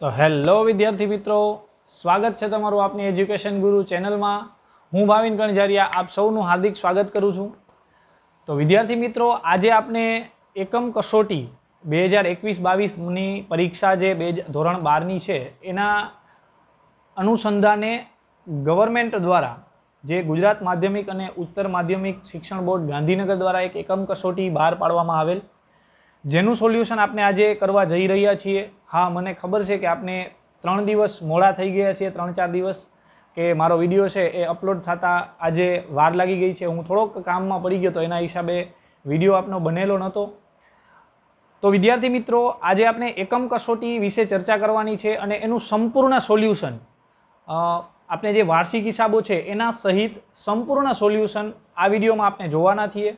તો હેલો વિદ્યાર્થી મિત્રો સ્વાગત છે તમારું આપની એજ્યુકેશન ગુરુ ચેનલમાં હું ભાવિન કણઝારિયા આપ સૌનું હાર્દિક સ્વાગત કરું છું તો વિદ્યાર્થી મિત્રો આજે આપણે એકમ કસોટી બે હજાર એકવીસ બાવીસની પરીક્ષા જે બે ધોરણ બારની છે એના અનુસંધાને ગવર્મેન્ટ દ્વારા જે ગુજરાત માધ્યમિક અને ઉત્તર માધ્યમિક શિક્ષણ બોર્ડ ગાંધીનગર દ્વારા એક એકમ કસોટી બહાર પાડવામાં આવેલ જેનું સોલ્યુશન આપણે આજે કરવા જઈ રહ્યા છીએ હા મને ખબર છે કે આપને ત્રણ દિવસ મોડા થઈ ગયા છે ત્રણ ચાર દિવસ કે મારો વિડીયો છે એ અપલોડ થતાં આજે વાર લાગી ગઈ છે હું થોડોક કામમાં પડી ગયો તો એના હિસાબે વિડીયો આપનો બનેલો નહોતો તો વિદ્યાર્થી મિત્રો આજે આપણે એકમ કસોટી વિશે ચર્ચા કરવાની છે અને એનું સંપૂર્ણ સોલ્યુશન આપણે જે વાર્ષિક હિસાબો છે એના સહિત સંપૂર્ણ સોલ્યુશન આ વિડીયોમાં આપણે જોવાના છીએ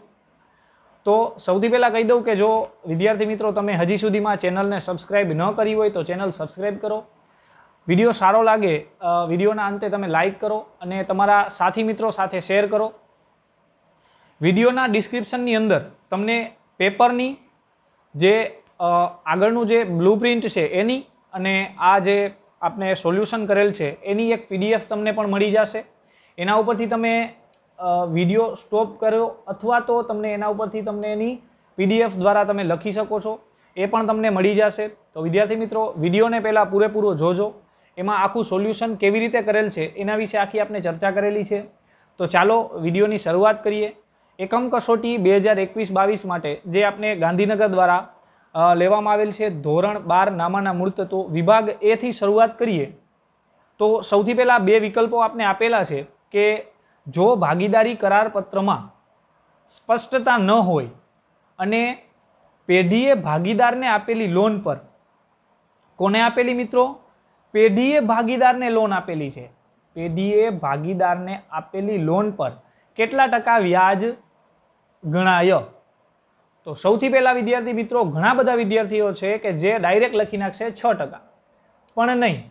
તો સૌથી પહેલાં કહી દઉં કે જો વિદ્યાર્થી મિત્રો તમે હજી સુધીમાં ચેનલને સબસ્ક્રાઈબ ન કરી હોય તો ચેનલ સબસ્ક્રાઈબ કરો વિડીયો સારો લાગે વિડીયોના અંતે તમે લાઇક કરો અને તમારા સાથી મિત્રો સાથે શેર કરો વિડીયોના ડિસ્ક્રિપ્શનની અંદર તમને પેપરની જે આગળનું જે બ્લુ પ્રિન્ટ છે એની અને આ જે આપણે સોલ્યુશન કરેલ છે એની એક પીડીએફ તમને પણ મળી જશે એના ઉપરથી તમે વિડીયો સ્ટોપ કર્યો અથવા તો તમને એના ઉપરથી તમને એની પીડીએફ દ્વારા તમે લખી શકો છો એ પણ તમને મળી જશે તો વિદ્યાર્થી મિત્રો વિડીયોને પહેલાં પૂરેપૂરો જોજો એમાં આખું સોલ્યુશન કેવી રીતે કરેલ છે એના વિશે આખી આપણે ચર્ચા કરેલી છે તો ચાલો વિડીયોની શરૂઆત કરીએ એકમ કસોટી બે હજાર એકવીસ બાવીસ માટે જે આપણે ગાંધીનગર દ્વારા લેવામાં આવેલ છે ધોરણ બાર નામાના મૂળતત્વો વિભાગ એથી શરૂઆત કરીએ તો સૌથી પહેલાં બે વિકલ્પો આપણે આપેલા છે કે જો ભાગીદારી કરારપત્રમાં સ્પષ્ટતા ન હોય અને પેઢીએ ભાગીદારને આપેલી લોન પર કોને આપેલી મિત્રો પેઢીએ ભાગીદારને લોન આપેલી છે પેઢીએ ભાગીદારને આપેલી લોન પર કેટલા ટકા વ્યાજ ગણાય તો સૌથી પહેલાં વિદ્યાર્થી મિત્રો ઘણા બધા વિદ્યાર્થીઓ છે કે જે ડાયરેક્ટ લખી નાખશે છ ટકા પણ નહીં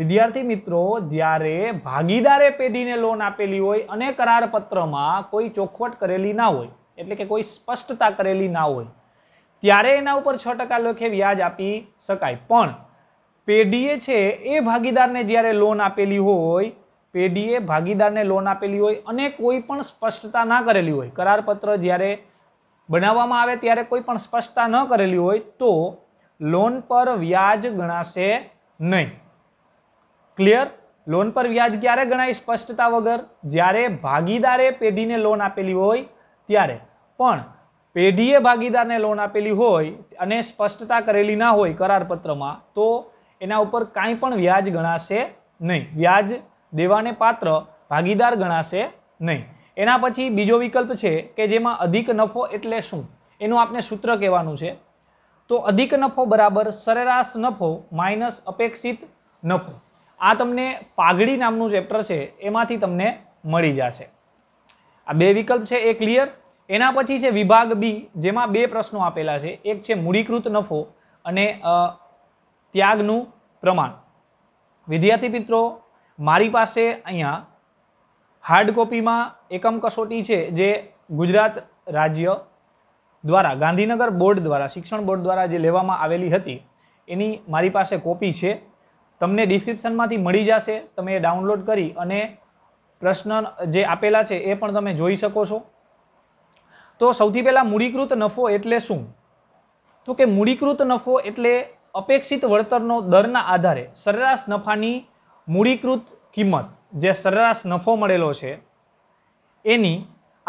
વિદ્યાર્થી મિત્રો જ્યારે ભાગીદારે પેઢીને લોન આપેલી હોય અને કરારપત્રમાં કોઈ ચોખવટ કરેલી ના હોય એટલે કે કોઈ સ્પષ્ટતા કરેલી ના હોય ત્યારે એના ઉપર છ ટકા લેખે વ્યાજ આપી શકાય પણ પેઢીએ છે એ ભાગીદારને જ્યારે લોન આપેલી હોય પેઢીએ ભાગીદારને લોન આપેલી હોય અને કોઈ પણ સ્પષ્ટતા ના કરેલી હોય કરારપત્ર જ્યારે બનાવવામાં આવે ત્યારે કોઈ પણ સ્પષ્ટતા ન કરેલી હોય તો લોન પર વ્યાજ ગણાશે નહીં ક્લિયર લોન પર વ્યાજ ક્યારે ગણાય સ્પષ્ટતા વગર જ્યારે ભાગીદારે પેઢીને લોન આપેલી હોય ત્યારે પણ પેઢીએ ભાગીદારને લોન આપેલી હોય અને સ્પષ્ટતા કરેલી ના હોય કરારપત્રમાં તો એના ઉપર કાંઈ પણ વ્યાજ ગણાશે નહીં વ્યાજ દેવાને પાત્ર ભાગીદાર ગણાશે નહીં એના પછી બીજો વિકલ્પ છે કે જેમાં અધિક નફો એટલે શું એનું આપણે સૂત્ર કહેવાનું છે તો અધિક નફો બરાબર સરેરાશ નફો માઇનસ અપેક્ષિત નફો આ તમને પાઘડી નામનું ચેપ્ટર છે એમાંથી તમને મળી જશે આ બે વિકલ્પ છે એ ક્લિયર એના પછી છે વિભાગ બી જેમાં બે પ્રશ્નો આપેલા છે એક છે મૂડીકૃત નફો અને ત્યાગનું પ્રમાણ વિદ્યાર્થી મિત્રો મારી પાસે અહીંયા હાર્ડ કોપીમાં એકમ કસોટી છે જે ગુજરાત રાજ્ય દ્વારા ગાંધીનગર બોર્ડ દ્વારા શિક્ષણ બોર્ડ દ્વારા જે લેવામાં આવેલી હતી એની મારી પાસે કોપી છે તમને ડિસ્ક્રિપ્શનમાંથી મળી જશે તમે ડાઉનલોડ કરી અને પ્રશ્ન જે આપેલા છે એ પણ તમે જોઈ શકો છો તો સૌથી પહેલાં મૂડીકૃત નફો એટલે શું તો કે મૂડીકૃત નફો એટલે અપેક્ષિત વળતરનો દરના આધારે સરેરાશ નફાની મૂડીકૃત કિંમત જે સરેરાશ નફો મળેલો છે એની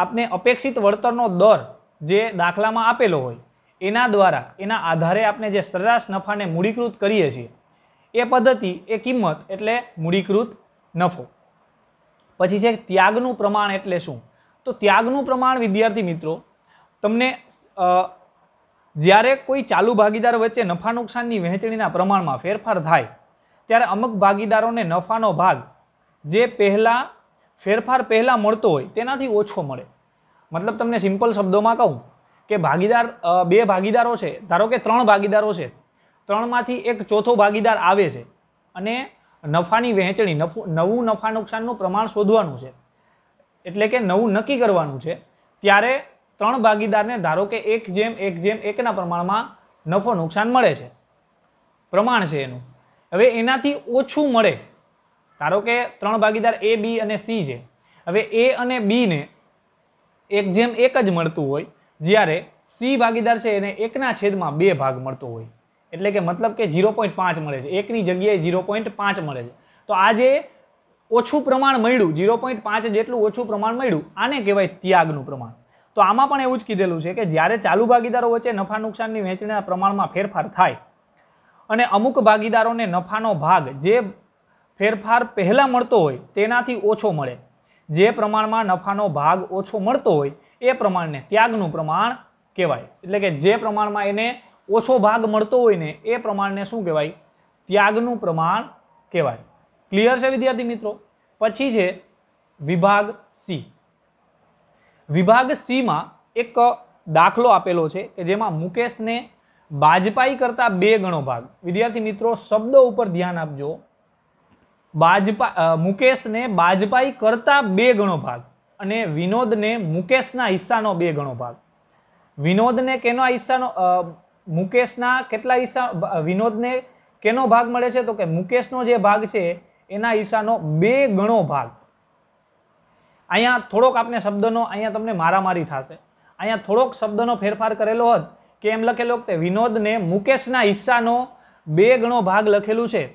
આપણે અપેક્ષિત વળતરનો દર જે દાખલામાં આપેલો હોય એના દ્વારા એના આધારે આપણે જે સરેરાશ નફાને મૂડીકૃત કરીએ છીએ એ પદ્ધતિ એ કિંમત એટલે મૂડીકૃત નફો પછી છે ત્યાગનું પ્રમાણ એટલે શું તો ત્યાગનું પ્રમાણ વિદ્યાર્થી મિત્રો તમને જ્યારે કોઈ ચાલુ ભાગીદાર વચ્ચે નફા નુકસાનની વહેંચણીના પ્રમાણમાં ફેરફાર થાય ત્યારે અમુક ભાગીદારોને નફાનો ભાગ જે પહેલાં ફેરફાર પહેલાં મળતો હોય તેનાથી ઓછો મળે મતલબ તમને સિમ્પલ શબ્દોમાં કહું કે ભાગીદાર બે ભાગીદારો છે ધારો કે ત્રણ ભાગીદારો છે ત્રણમાંથી એક ચોથો ભાગીદાર આવે છે અને નફાની વહેંચણી નવું નફા નુકસાનનું પ્રમાણ શોધવાનું છે એટલે કે નવું નક્કી કરવાનું છે ત્યારે ત્રણ ભાગીદારને ધારો કે એક જેમ એક જેમ એકના પ્રમાણમાં નફો નુકસાન મળે છે પ્રમાણ છે એનું હવે એનાથી ઓછું મળે ધારો કે ત્રણ ભાગીદાર એ બી અને સી છે હવે એ અને બીને એક જેમ એક જ મળતું હોય જ્યારે સી ભાગીદાર છે એને એકના છેદમાં બે ભાગ મળતો હોય એટલે કે મતલબ કે ઝીરો પોઈન્ટ પાંચ મળે છે એકની જગ્યાએ ઝીરો પોઈન્ટ પાંચ મળે છે તો આ જે ઓછું પ્રમાણ મળ્યું ઝીરો પોઈન્ટ પાંચ જેટલું ઓછું પ્રમાણ મળ્યું આને કહેવાય ત્યાગનું પ્રમાણ તો આમાં પણ એવું જ કીધેલું છે કે જ્યારે ચાલુ ભાગીદારો વચ્ચે નફા નુકસાનની વહેંચણીના પ્રમાણમાં ફેરફાર થાય અને અમુક ભાગીદારોને નફાનો ભાગ જે ફેરફાર પહેલાં મળતો હોય તેનાથી ઓછો મળે જે પ્રમાણમાં નફાનો ભાગ ઓછો મળતો હોય એ પ્રમાણને ત્યાગનું પ્રમાણ કહેવાય એટલે કે જે પ્રમાણમાં એને ઓછો ભાગ મળતો હોય ને એ પ્રમાણને શું કહેવાય ત્યાગનું પ્રમાણ કહેવાય ક્લિયર છે વિદ્યાર્થી મિત્રો પછી છે વિભાગ સી વિભાગ સીમાં એક દાખલો આપેલો છે કે જેમાં મુકેશને બાજપાઈ કરતાં બે ગણો ભાગ વિદ્યાર્થી મિત્રો શબ્દો ઉપર ધ્યાન આપજો બાજપા મુકેશને બાજપાઈ કરતાં બે ગણો ભાગ અને વિનોદને મુકેશના હિસ્સાનો બે ગણો ભાગ વિનોદને કેનો હિસ્સાનો મુકેશના કેટલા હિસ્સા વિનોદને કેનો ભાગ મળે છે તો કે મુકેશનો જે ભાગ છે એના હિસ્સાનો બે ગણો ભાગ અહીંયા થોડોક આપને શબ્દનો અહીંયા તમને મારામારી થશે અહીંયા થોડોક શબ્દનો ફેરફાર કરેલો હોત કે એમ લખેલો કે વિનોદને મુકેશના હિસ્સાનો બે ગણો ભાગ લખેલું છે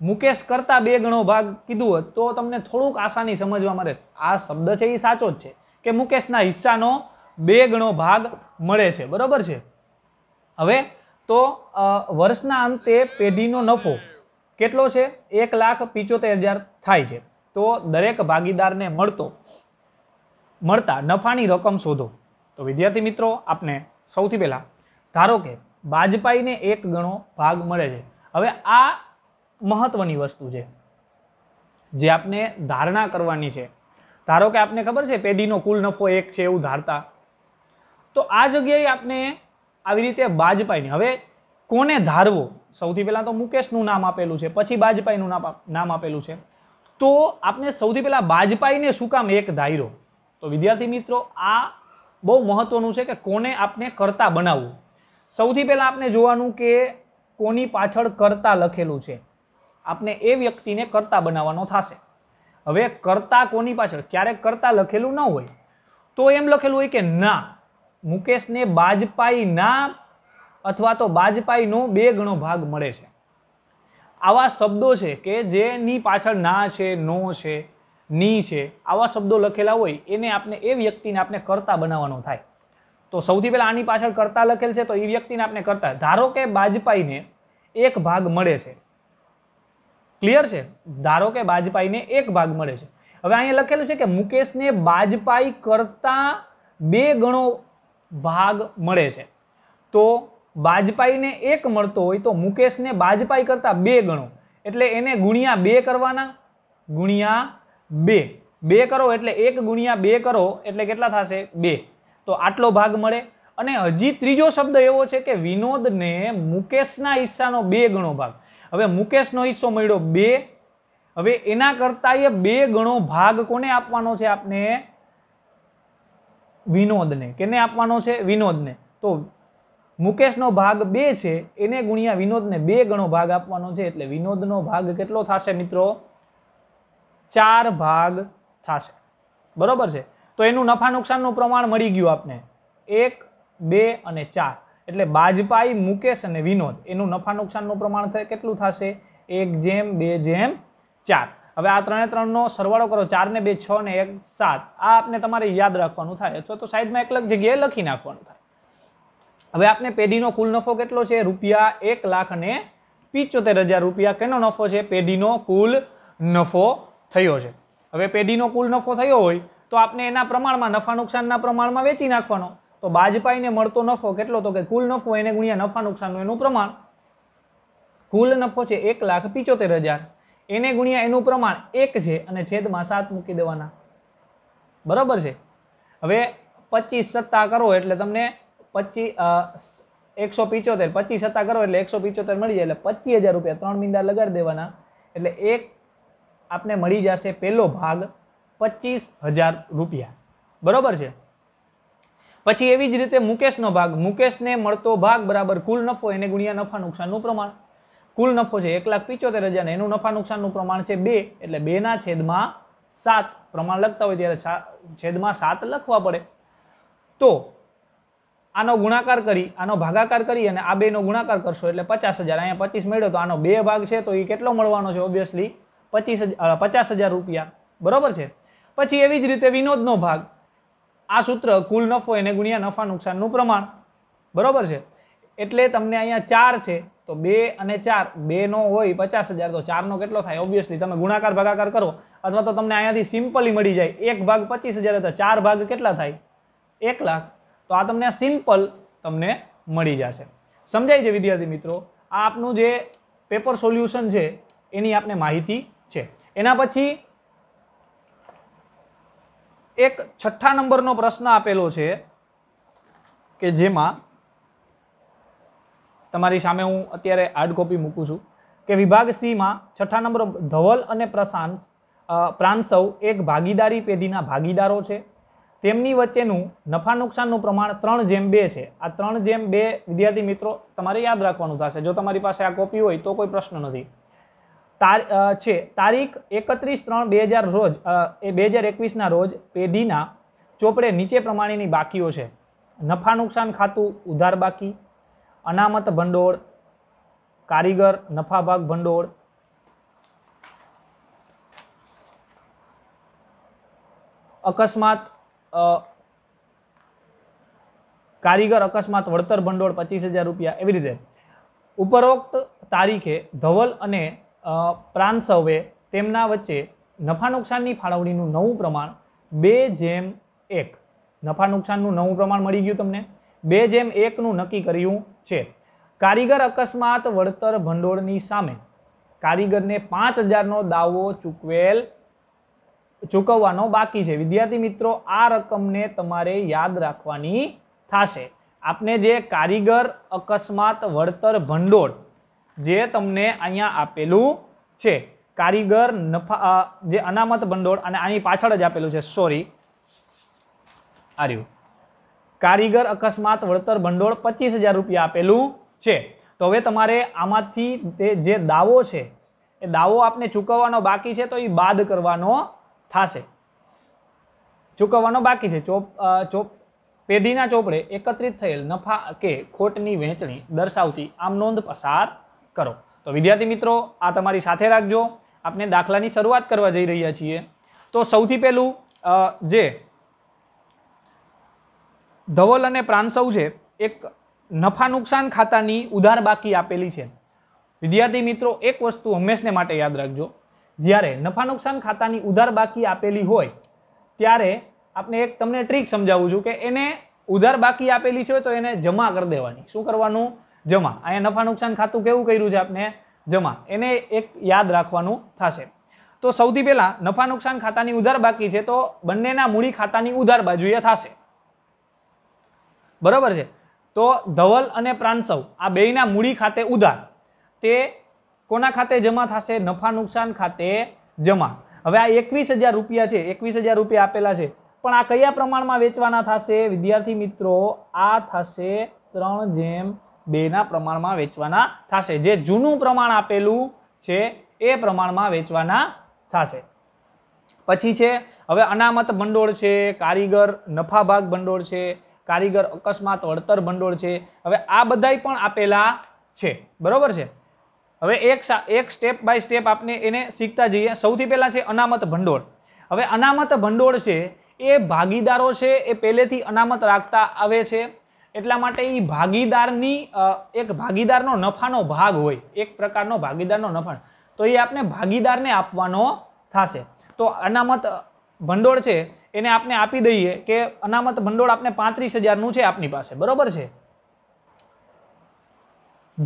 મુકેશ કરતાં બે ગણો ભાગ કીધું હોત તો તમને થોડુંક આસાની સમજવા મળે આ શબ્દ છે એ સાચો જ છે કે મુકેશના હિસ્સાનો બે ગણો ભાગ મળે છે બરાબર છે હવે તો વર્ષના અંતે પેઢીનો નફો કેટલો છે એક લાખ પિચોતેર હજાર થાય છે તો દરેક ભાગીદારને મળતો મળતા નફાની રકમ શોધો તો વિદ્યાર્થી મિત્રો આપને સૌથી પહેલાં ધારો કે બાજપાઈને એક ગણો ભાગ મળે છે હવે આ મહત્વની વસ્તુ છે જે આપને ધારણા કરવાની છે ધારો કે આપને ખબર છે પેઢીનો કુલ નફો એક છે એવું ધારતા તો આ જગ્યાએ આપને આવી રીતે બાજપાઈની હવે કોને ધારવો સૌથી પહેલાં તો મુકેશનું નામ આપેલું છે પછી બાજપાઈનું નામ આપેલું છે તો આપણે સૌથી પહેલાં બાજપાઈને શું કામ એક ધાર્યો તો વિદ્યાર્થી મિત્રો આ બહુ મહત્ત્વનું છે કે કોને આપણે કરતા બનાવવું સૌથી પહેલાં આપણે જોવાનું કે કોની પાછળ કરતા લખેલું છે આપણે એ વ્યક્તિને કરતા બનાવવાનો થશે હવે કરતા કોની પાછળ ક્યારેક કરતા લખેલું ન હોય તો એમ લખેલું હોય કે ના મુકેશને બાજપાઈના અથવા તો બાજપાઈનો બે ગણો ભાગ મળે છે આવા શબ્દો છે કે જેની પાછળ ના છે નો છે ની છે આવા શબ્દો લખેલા હોય એને આપણે એ વ્યક્તિને આપણે કરતા બનાવવાનો થાય તો સૌથી પહેલાં આની પાછળ કરતા લખેલ છે તો એ વ્યક્તિને આપણે કરતા ધારો કે બાજપાઈને એક ભાગ મળે છે ક્લિયર છે ધારો કે બાજપાઈને એક ભાગ મળે છે હવે અહીંયા લખેલું છે કે મુકેશને બાજપાઈ કરતા બે ગણો ભાગ મળે છે તો બાજપાઈને એક મળતો હોય તો મુકેશને બાજપાઈ કરતાં બે ગણો એટલે એને ગુણ્યા બે કરવાના ગુણ્યા બે બે કરો એટલે એક ગુણ્યા બે કરો એટલે કેટલા થશે બે તો આટલો ભાગ મળે અને હજી ત્રીજો શબ્દ એવો છે કે વિનોદને મુકેશના હિસ્સાનો બે ગણો ભાગ હવે મુકેશનો હિસ્સો મળ્યો બે હવે એના કરતાં એ બે ગણો ભાગ કોને આપવાનો છે આપને વિનોદને કેને આપવાનો છે વિનોદને તો મુકેશનો ભાગ બે છે એને ગુણ્યા વિનોદને બે ગણો ભાગ આપવાનો છે એટલે વિનોદનો ભાગ કેટલો થશે મિત્રો ચાર ભાગ થશે બરાબર છે તો એનું નફા નુકસાનનું પ્રમાણ મળી ગયું આપને એક બે અને ચાર એટલે બાજપાઈ મુકેશ અને વિનોદ એનું નફા નુકસાનનું પ્રમાણ કેટલું થશે એક જેમ બે જેમ ચાર હવે આ ત્રણે ત્રણનો સરવાળો કરો ચારને બે છ ને એક સાત આ આપને તમારે યાદ રાખવાનું થાય અથવા તો સાઈડમાં એક જગ્યાએ લખી નાખવાનું થાય હવે આપને પેઢીનો કુલ નફો કેટલો છે રૂપિયા એક લાખ અને પિચોતેર હજાર રૂપિયા કેનો નફો છે પેઢીનો કુલ નફો થયો છે હવે પેઢીનો કુલ નફો થયો હોય તો આપને એના પ્રમાણમાં નફા નુકસાનના પ્રમાણમાં વેચી નાખવાનો તો બાજપાઈને મળતો નફો કેટલો તો કે કુલ નફો એને ગુણ્યા નફા નુકસાનનું એનું પ્રમાણ કુલ નફો છે એક લાખ પિચોતેર હજાર એને ગુણ્યા એનું પ્રમાણ એક છે અને છેદમાં સાત મૂકી દેવાના બરાબર છે હવે પચીસ સત્તા કરો એટલે તમને પચીસ એકસો પિચોતેર પચીસ સત્તા કરો એટલે એકસો પિચોતેર મળી જાય એટલે પચીસ હજાર રૂપિયા ત્રણ મીંડા લગાડી દેવાના એટલે એક આપને મળી જશે પહેલો ભાગ પચીસ હજાર રૂપિયા બરાબર છે પછી એવી જ રીતે મુકેશનો ભાગ મુકેશને મળતો ભાગ બરાબર કુલ નફો એને ગુણ્યા નફા નુકસાનનું પ્રમાણ કુલ નફો છે એક લાખ પિચોતેર હજાર એનું નફા નુકસાનનું પ્રમાણ છે બે એટલે બેના છેદમાં સાત પ્રમાણ લખતા હોય ત્યારે છેદમાં સાત લખવા પડે તો આનો ગુણાકાર કરી આનો ભાગાકાર કરી અને આ બેનો ગુણાકાર કરશો એટલે પચાસ હજાર અહીંયા પચીસ મળ્યો તો આનો બે ભાગ છે તો એ કેટલો મળવાનો છે ઓબ્વિયસલી પચીસ પચાસ હજાર રૂપિયા બરાબર છે પછી એવી જ રીતે વિનોદનો ભાગ આ સૂત્ર કુલ નફો એને ગુણ્યા નફા નુકસાનનું પ્રમાણ બરાબર છે એટલે તમને અહીંયા ચાર છે તો બે અને ચાર બેનો હોય પચાસ હજાર તો ચારનો કેટલો થાય ઓબ્વિયસલી તમે ગુણાકાર ભાગાકાર કરો અથવા તો તમને અહીંયાથી સિમ્પલી મળી જાય એક ભાગ પચીસ હજાર તો ચાર ભાગ કેટલા થાય એક લાખ તો આ તમને સિમ્પલ તમને મળી જશે સમજાય છે વિદ્યાર્થી મિત્રો આ આપનું જે પેપર સોલ્યુશન છે એની આપને માહિતી છે એના પછી એક છઠ્ઠા નંબરનો પ્રશ્ન આપેલો છે કે જેમાં તમારી સામે હું અત્યારે હાર્ડ કોપી મૂકું છું કે વિભાગ સીમાં છઠ્ઠા નંબર ધવલ અને પ્રશાંત પ્રાંસવ એક ભાગીદારી પેઢીના ભાગીદારો છે તેમની વચ્ચેનું નફા નુકસાનનું પ્રમાણ ત્રણ જેમ બે છે આ ત્રણ જેમ બે વિદ્યાર્થી મિત્રો તમારે યાદ રાખવાનું થશે જો તમારી પાસે આ કોપી હોય તો કોઈ પ્રશ્ન નથી તાર છે તારીખ એકત્રીસ ત્રણ બે હજાર રોજ એ બે હજાર એકવીસના રોજ પેઢીના ચોપડે નીચે પ્રમાણેની બાકીઓ છે નફા નુકસાન ખાતું ઉધાર બાકી અનામત ભંડોળ કારીગર નફાભાગ ભંડોળ અકસ્માત કારીગર અકસ્માત વળતર ભંડોળ પચીસ હજાર રૂપિયા એવી રીતે ઉપરોક્ત તારીખે ધવલ અને પ્રાંસવે તેમના વચ્ચે નફા નુકસાનની ફાળવણીનું નવું પ્રમાણ બે જેમ એક નફા નુકસાનનું નવું પ્રમાણ મળી ગયું તમને બે જેમ એકનું નક્કી કર્યું છે કારીગર અકસ્માત વળતર ભંડોળની સામે કારીગરને પાંચ હજારનો દાવો ચૂકવેલ ચૂકવવાનો બાકી છે વિદ્યાર્થી મિત્રો આ રકમને તમારે યાદ રાખવાની થશે આપને જે કારીગર અકસ્માત વળતર ભંડોળ જે તમને અહીંયા આપેલું છે કારીગર નફા જે અનામત ભંડોળ અને આની પાછળ જ આપેલું છે સોરી આર્યું કારીગર અકસ્માત વળતર ભંડોળ પચીસ હજાર રૂપિયા આપેલું છે તો હવે તમારે આમાંથી તે જે દાવો છે એ દાવો આપને ચૂકવવાનો બાકી છે તો એ બાદ કરવાનો થશે ચૂકવવાનો બાકી છે ચોપ ચોપ પેઢીના ચોપડે એકત્રિત થયેલ નફા કે ખોટની વહેંચણી દર્શાવતી આમ નોંધ પસાર કરો તો વિદ્યાર્થી મિત્રો આ તમારી સાથે રાખજો આપણે દાખલાની શરૂઆત કરવા જઈ રહ્યા છીએ તો સૌથી પહેલું જે ધવલ અને પ્રાંસવ છે એક નફા નુકસાન ખાતાની ઉધાર બાકી આપેલી છે વિદ્યાર્થી મિત્રો એક વસ્તુ હંમેશને માટે યાદ રાખજો જ્યારે નફા નુકસાન ખાતાની ઉધાર બાકી આપેલી હોય ત્યારે આપણે એક તમને ટ્રીક સમજાવું છું કે એને ઉધાર બાકી આપેલી છે તો એને જમા કરી દેવાની શું કરવાનું જમા અહીંયા નફા નુકસાન ખાતું કેવું કર્યું છે આપણે જમા એને એક યાદ રાખવાનું થશે તો સૌથી પહેલાં નફા નુકસાન ખાતાની ઉધાર બાકી છે તો બંનેના મૂડી ખાતાની ઉધાર બાજુએ થશે બરાબર છે તો ધવલ અને પ્રાંસવ આ બેયના મૂડી ખાતે ઉધાર તે કોના ખાતે જમા થશે નફા નુકસાન ખાતે જમા હવે આ એકવીસ હજાર રૂપિયા છે એકવીસ હજાર રૂપિયા આપેલા છે પણ આ કયા પ્રમાણમાં વેચવાના થશે વિદ્યાર્થી મિત્રો આ થશે ત્રણ જેમ બેના પ્રમાણમાં વેચવાના થશે જે જૂનું પ્રમાણ આપેલું છે એ પ્રમાણમાં વેચવાના થશે પછી છે હવે અનામત ભંડોળ છે કારીગર નફાભાગ ભંડોળ છે કારીગર અકસ્માત વળતર ભંડોળ છે હવે આ બધાય પણ આપેલા છે બરાબર છે હવે એક એક સ્ટેપ બાય સ્ટેપ આપણે એને શીખતા જઈએ સૌથી પહેલાં છે અનામત ભંડોળ હવે અનામત ભંડોળ છે એ ભાગીદારો છે એ પહેલેથી અનામત રાખતા આવે છે એટલા માટે એ ભાગીદારની એક ભાગીદારનો નફાનો ભાગ હોય એક પ્રકારનો ભાગીદારનો નફા તો એ આપણે ભાગીદારને આપવાનો થશે તો અનામત ભંડોળ છે એને આપણે આપી દઈએ કે અનામત ભંડોળ આપને પાંત્રીસ હજારનું છે આપની પાસે બરોબર છે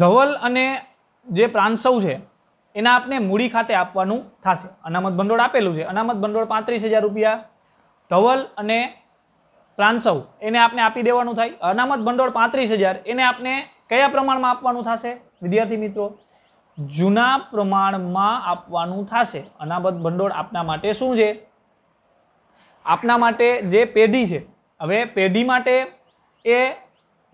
ધવલ અને જે પ્રાંસવ છે એના આપને મૂડી ખાતે આપવાનું થશે અનામત ભંડોળ આપેલું છે અનામત ભંડોળ પાંત્રીસ હજાર રૂપિયા ધવલ અને પ્રાંસવ એને આપણે આપી દેવાનું થાય અનામત ભંડોળ પાંત્રીસ હજાર એને આપને કયા પ્રમાણમાં આપવાનું થશે વિદ્યાર્થી મિત્રો જૂના પ્રમાણમાં આપવાનું થશે અનામત ભંડોળ આપના માટે શું છે આપના માટે જે પેઢી છે હવે પેઢી માટે એ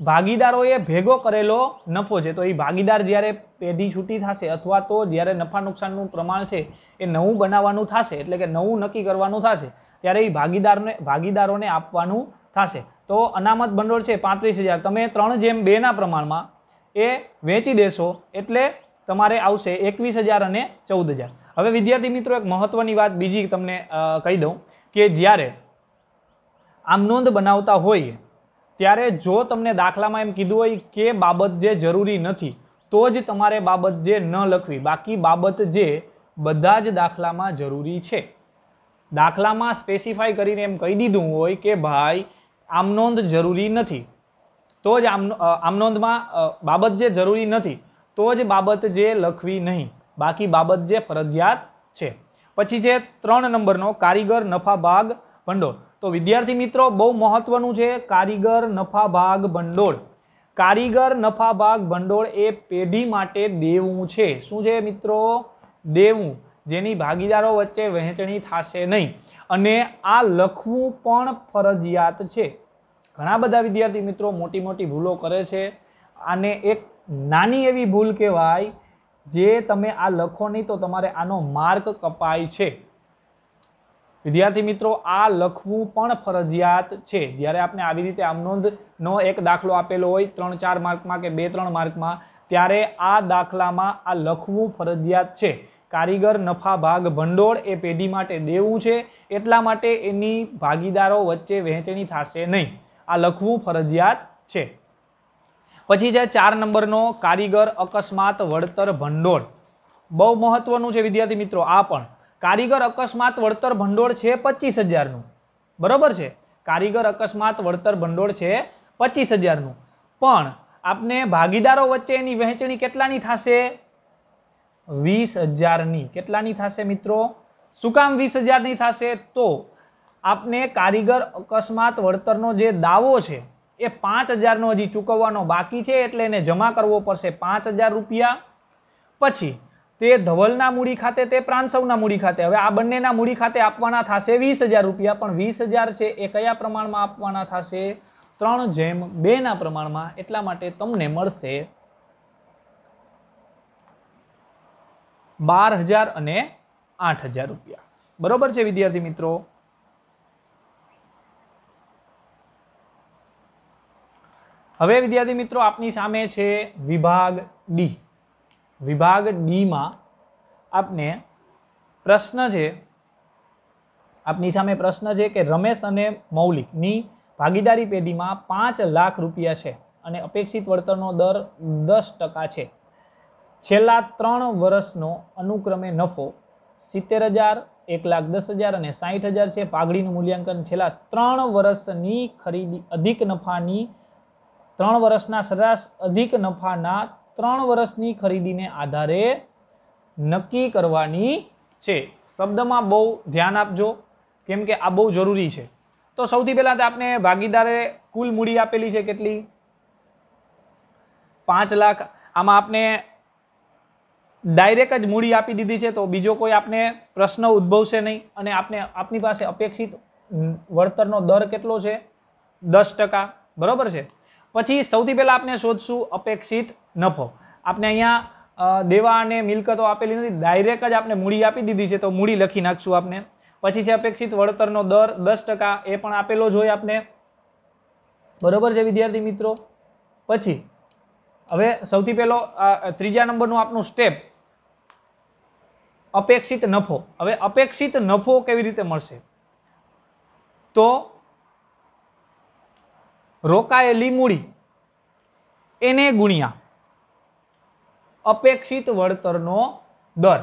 ભાગીદારોએ ભેગો કરેલો નફો છે તો એ ભાગીદાર જ્યારે પેઢી છૂટી થશે અથવા તો જ્યારે નફા નુકસાનનું પ્રમાણ છે એ નવું બનાવવાનું થશે એટલે કે નવું નક્કી કરવાનું થશે ત્યારે એ ભાગીદારને ભાગીદારોને આપવાનું થશે તો અનામત ભંડોળ છે પાંત્રીસ હજાર તમે ત્રણ જેમ બેના પ્રમાણમાં એ વેચી દેશો એટલે તમારે આવશે એકવીસ હજાર અને ચૌદ હજાર હવે વિદ્યાર્થી મિત્રો એક મહત્ત્વની વાત બીજી તમને કહી દઉં કે જ્યારે આમ નોંધ બનાવતા હોઈએ ત્યારે જો તમને દાખલામાં એમ કીધું હોય કે બાબત જે જરૂરી નથી તો જ તમારે બાબત જે ન લખવી બાકી બાબત જે બધા જ દાખલામાં જરૂરી છે દાખલામાં સ્પેસિફાઈ કરીને એમ કહી દીધું હોય કે ભાઈ આમ નોંધ જરૂરી નથી તો જ આમ આમ નોંધમાં બાબત જે જરૂરી નથી તો જ બાબત જે લખવી નહીં બાકી બાબત જે ફરજિયાત છે પછી છે ત્રણ નંબરનો કારીગર નફાભાગ ભંડોળ તો વિદ્યાર્થી મિત્રો બહુ મહત્વનું છે કારીગર નફાભાગ ભંડોળ કારીગર નફાભાગ ભંડોળ એ પેઢી માટે દેવું છે શું છે મિત્રો દેવું જેની ભાગીદારો વચ્ચે વહેંચણી થશે નહીં અને આ લખવું પણ ફરજિયાત છે ઘણા બધા વિદ્યાર્થી મિત્રો મોટી મોટી ભૂલો કરે છે આને એક નાની એવી ભૂલ કહેવાય જે તમે આ લખો નહીં તો તમારે આનો માર્ક કપાય છે વિદ્યાર્થી મિત્રો આ લખવું પણ ફરજિયાત છે જ્યારે આપણે આવી રીતે આમનોંધનો એક દાખલો આપેલો હોય ત્રણ ચાર માર્કમાં કે બે ત્રણ માર્કમાં ત્યારે આ દાખલામાં આ લખવું ફરજિયાત છે કારીગર નફા ભાગ ભંડોળ એ પેઢી માટે દેવું છે એટલા માટે એની ભાગીદારો વચ્ચે વહેંચણી થશે નહીં આ લખવું ફરજિયાત છે પછી છે ચાર નંબરનો કારીગર અકસ્માત વળતર ભંડોળ બહુ મહત્વનું છે વિદ્યાર્થી મિત્રો આ પણ કારીગર અકસ્માત વળતર ભંડોળ છે પચીસ હજારનું બરાબર છે કારીગર અકસ્માત વળતર ભંડોળ છે પચીસ હજારનું પણ આપને ભાગીદારો વચ્ચે એની વહેંચણી કેટલાની થશે વીસ હજારની કેટલાની થશે મિત્રો શું કામ વીસ હજારની થશે તો આપને કારીગર અકસ્માત વળતરનો જે દાવો છે એ પાંચ હજારનો હજી ચૂકવવાનો બાકી છે એટલે એને જમા કરવો પડશે પાંચ હજાર રૂપિયા પછી તે ધવલના મૂડી ખાતે તે પ્રાંસવના મૂડી ખાતે હવે આ બંનેના મૂડી ખાતે આપવાના થશે વીસ હજાર રૂપિયા પણ વીસ હજાર છે એ કયા પ્રમાણમાં આપવાના થશે ત્રણ જેમ બેના પ્રમાણમાં એટલા માટે તમને મળશે બાર હજાર અને આઠ હજાર રૂપિયા બરોબર છે વિદ્યાર્થી મિત્રો હવે વિદ્યાર્થી મિત્રો આપની સામે છે વિભાગ ડી વિભાગ ડીમાં આપને પ્રશ્ન છે આપની સામે પ્રશ્ન છે કે રમેશ અને મૌલિકની ભાગીદારી પેઢીમાં પાંચ લાખ રૂપિયા છે અને અપેક્ષિત વળતરનો દર દસ ટકા છે છેલ્લા ત્રણ વર્ષનો અનુક્રમે નફો સિત્તેર હજાર એક લાખ દસ હજાર અને સાહીઠ હજાર છે પાઘડીનું મૂલ્યાંકન છેલ્લા ત્રણ વર્ષની ખરીદી અધિક નફાની ત્રણ વર્ષના સરેરાશ અધિક નફાના ત્રણ વર્ષની ખરીદીને આધારે નક્કી કરવાની છે શબ્દમાં બહુ ધ્યાન આપજો કેમ કે આ બહુ જરૂરી છે તો સૌથી પહેલાં તો આપને ભાગીદારે કુલ મૂડી આપેલી છે કેટલી પાંચ લાખ આમાં આપણે ડાયરેક્ટ જ મૂડી આપી દીધી છે તો બીજો કોઈ આપને પ્રશ્ન ઉદ્ભવશે નહીં અને આપને આપની પાસે અપેક્ષિત વળતરનો દર કેટલો છે દસ ટકા બરાબર છે પછી સૌથી પહેલાં આપણે શોધશું અપેક્ષિત નફો આપણે અહીંયા દેવા અને મિલકતો આપેલી નથી ડાયરેક્ટ જ આપણે મૂડી આપી દીધી છે તો મૂડી લખી નાખશું આપણે પછી છે અપેક્ષિત વળતરનો દર દસ ટકા એ પણ આપેલો જ હોય આપણે બરોબર છે વિદ્યાર્થી મિત્રો પછી હવે સૌથી પહેલો ત્રીજા નંબરનું આપણું સ્ટેપ અપેક્ષિત નફો હવે અપેક્ષિત નફો કેવી રીતે મળશે તો રોકાયેલી મૂડી એને ગુણ્યા અપેક્ષિત વળતરનો દર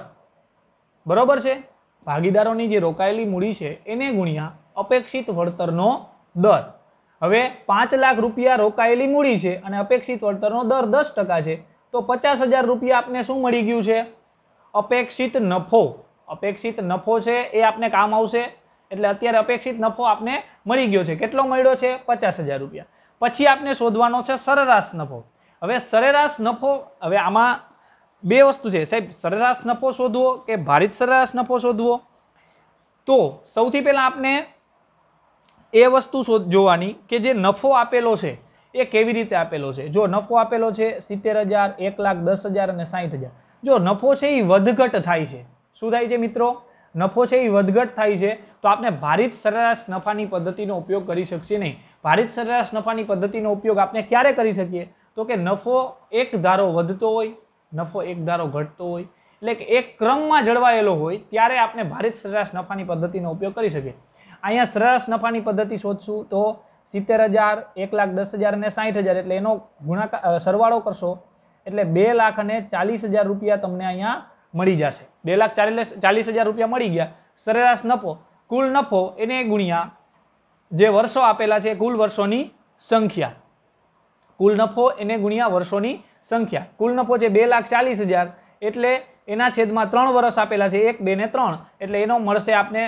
બરોબર છે ભાગીદારોની જે રોકાયેલી મૂડી છે એને ગુણ્યા અપેક્ષિત વળતરનો દર હવે પાંચ લાખ રૂપિયા રોકાયેલી મૂડી છે અને અપેક્ષિત વળતરનો દર દસ ટકા છે તો પચાસ હજાર રૂપિયા આપને શું મળી ગયું છે અપેક્ષિત નફો અપેક્ષિત નફો છે એ આપને કામ આવશે એટલે અત્યારે અપેક્ષિત નફો આપને મળી ગયો છે કેટલો મળ્યો છે પચાસ રૂપિયા પછી આપને શોધવાનો છે સરેરાશ નફો હવે સરેરાશ નફો હવે આમાં બે વસ્તુ છે સાહેબ સરેરાશ નફો શોધવો કે ભારિત સરેરાશ નફો શોધવો તો સૌથી પહેલાં આપને એ વસ્તુ જોવાની કે જે નફો આપેલો છે એ કેવી રીતે આપેલો છે જો નફો આપેલો છે સિત્તેર હજાર એક લાખ દસ હજાર અને સાહીઠ હજાર જો નફો છે એ વધઘટ થાય છે શું થાય છે મિત્રો નફો છે એ વધઘટ થાય છે તો આપણે ભારિત સરેરાશ નફાની પદ્ધતિનો ઉપયોગ કરી શકશે નહીં ભારિત સરેરાશ નફાની પદ્ધતિનો ઉપયોગ આપણે ક્યારે કરી શકીએ તો કે નફો એક ધારો વધતો હોય નફો એક ધારો ઘટતો હોય એટલે કે એક ક્રમમાં જળવાયેલો હોય ત્યારે આપણે ભારિત સરેરાશ નફાની પદ્ધતિનો ઉપયોગ કરી શકીએ અહીંયા સરેરાશ નફાની પદ્ધતિ શોધશું તો સિત્તેર હજાર એક લાખ દસ હજાર અને સાઠ હજાર એટલે એનો ગુણાકાર સરવાળો કરશો એટલે બે લાખ અને ચાલીસ હજાર રૂપિયા તમને અહીંયા મળી જશે બે લાખ ચાલીસ ચાલીસ હજાર રૂપિયા મળી ગયા સરેરાશ નફો કુલ નફો એને ગુણ્યા જે વર્ષો આપેલા છે કુલ વર્ષોની સંખ્યા કુલ નફો એને ગુણ્યા વર્ષોની સંખ્યા કુલ નફો જે બે લાખ ચાલીસ હજાર એટલે એના છેદમાં ત્રણ વર્ષ આપેલા છે એક બે ને ત્રણ એટલે એનો મળશે આપને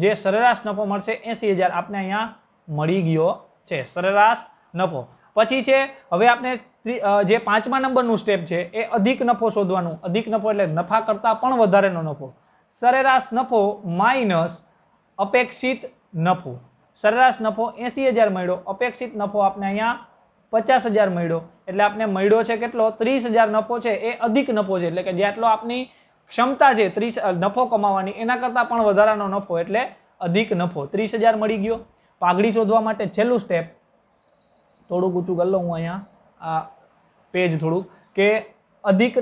જે સરેરાશ નફો મળશે એંસી હજાર આપને અહીંયા મળી ગયો છે સરેરાશ નફો પછી છે હવે આપણે જે પાંચમા નંબરનું સ્ટેપ છે એ અધિક નફો શોધવાનું અધિક નફો એટલે નફા કરતાં પણ વધારેનો નફો સરેરાશ નફો માઇનસ અપેક્ષિત નફો સરેરાશ નફો એંસી હજાર મળ્યો અપેક્ષિત નફો આપને અહીંયા પચાસ હજાર મળ્યો એટલે આપને મળ્યો છે કેટલો ત્રીસ હજાર નફો છે એ અધિક નફો છે એટલે કે જેટલો આપની ક્ષમતા છે ત્રીસ નફો કમાવાની એના કરતાં પણ વધારાનો નફો એટલે અધિક નફો ત્રીસ હજાર મળી ગયો પાઘડી શોધવા માટે છેલ્લું સ્ટેપ થોડુંક ઊંચું કરી લઉં હું અહીંયા આ પેજ થોડુંક કે અધિક